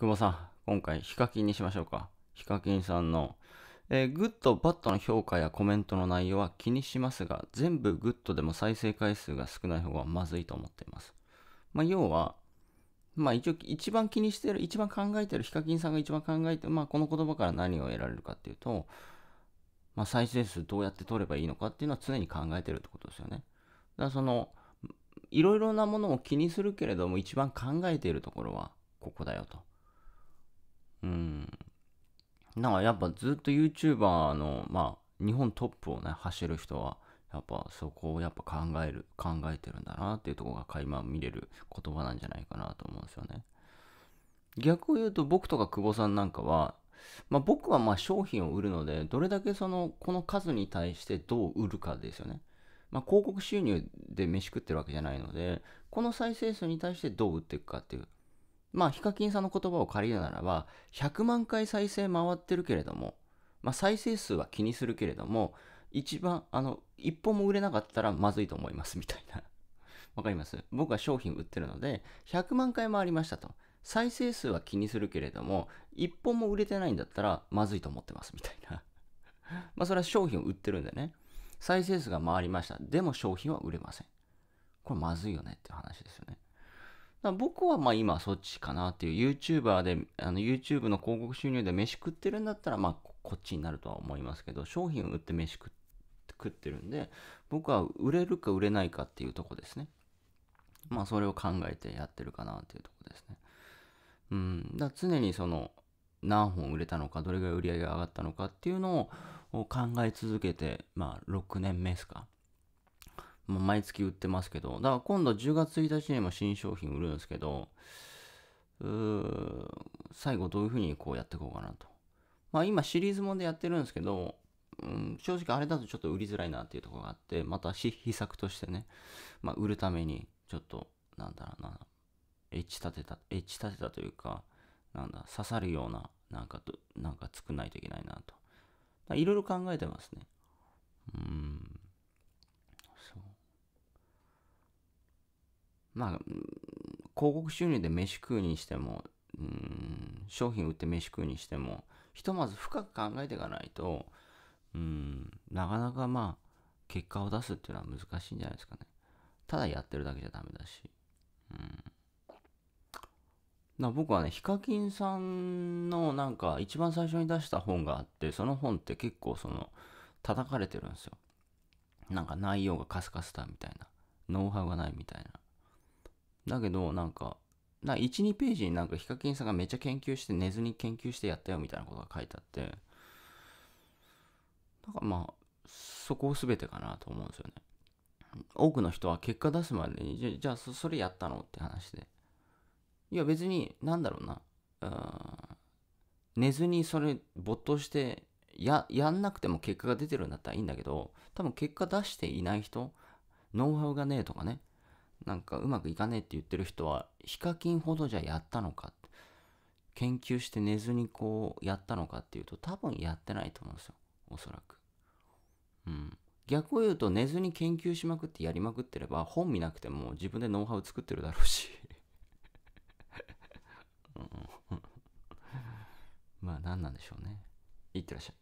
久保さん、今回、ヒカキンにしましょうか。ヒカキンさんの、えー、グッド、バッドの評価やコメントの内容は気にしますが、全部グッドでも再生回数が少ない方がまずいと思っています。まあ、要は、まあ一応一番気にしてる、一番考えてる、ヒカキンさんが一番考えてる、まあこの言葉から何を得られるかっていうと、まあ再生数どうやって取ればいいのかっていうのは常に考えてるってことですよね。だからその、いろいろなものを気にするけれども一番考えているところはここだよと。うん。だからやっぱずっと YouTuber の、まあ、日本トップをね、走る人は、やっぱそこをやっぱ考える、考えてるんだなっていうとこが垣間見れる言葉なんじゃないかなと思うんですよね。逆を言うと僕とか久保さんなんかは、まあ、僕はま商品を売るので、どれだけその、この数に対してどう売るかですよね。まあ、広告収入で飯食ってるわけじゃないので、この再生数に対してどう売っていくかっていう、まあ、ヒカキンさんの言葉を借りるならば、100万回再生回ってるけれども、まあ、再生数は気にするけれども、一番、あの、一本も売れなかったらまずいと思いますみたいな。わかります僕は商品売ってるので、100万回回りましたと。再生数は気にするけれども、一本も売れてないんだったらまずいと思ってますみたいな。まあ、それは商品を売ってるんでね。再生数が回りました。でも商品は売れません。これまずいよねって話ですよね。僕はまあ今そっちかなっていう YouTuber で、あの YouTube の広告収入で飯食ってるんだったらまあこっちになるとは思いますけど、商品を売って飯食ってるんで、僕は売れるか売れないかっていうとこですね。まあそれを考えてやってるかなっていうとこですね。うん。だ常にその何本売れたのか、どれぐらい売り上げが上がったのかっていうのを考え続けて、まあ6年目ですか。まあ、毎月売ってますけど、だから今度10月1日にも新商品売るんですけど、最後どういうふうにこうやっていこうかなと。まあ今シリーズもんでやってるんですけど、うん、正直あれだとちょっと売りづらいなっていうところがあって、また秘策としてね、まあ、売るために、ちょっと、なんだろうな、エッジ立てた、エッジ立てたというか、なんだ、刺さるような、なんか、なんか作んないといけないなと。いろいろ考えてますね。うん。まあ、広告収入で飯食うにしても、ん、商品売って飯食うにしても、ひとまず深く考えていかないと、うん、なかなかまあ、結果を出すっていうのは難しいんじゃないですかね。ただやってるだけじゃダメだし。うん。な僕はね、ヒカキンさんのなんか一番最初に出した本があって、その本って結構その叩かれてるんですよ。なんか内容がカスカスだみたいな、ノウハウがないみたいな。だけど、なんか、な1、2ページになんかヒカキンさんがめっちゃ研究して寝ずに研究してやったよみたいなことが書いてあって、んかまあ、そこを全てかなと思うんですよね。多くの人は結果出すまでに、じゃあそれやったのって話で。いや別に、なんだろうな。寝ずにそれ没頭してや、やんなくても結果が出てるんだったらいいんだけど、多分結果出していない人、ノウハウがねえとかね、なんかうまくいかねえって言ってる人はヒカキンほどじゃやったのか研究して寝ずにこうやったのかっていうと多分やってないと思うんですよおそらくうん逆を言うと寝ずに研究しまくってやりまくってれば本見なくても自分でノウハウ作ってるだろうし まあ何なんでしょうねいってらっしゃい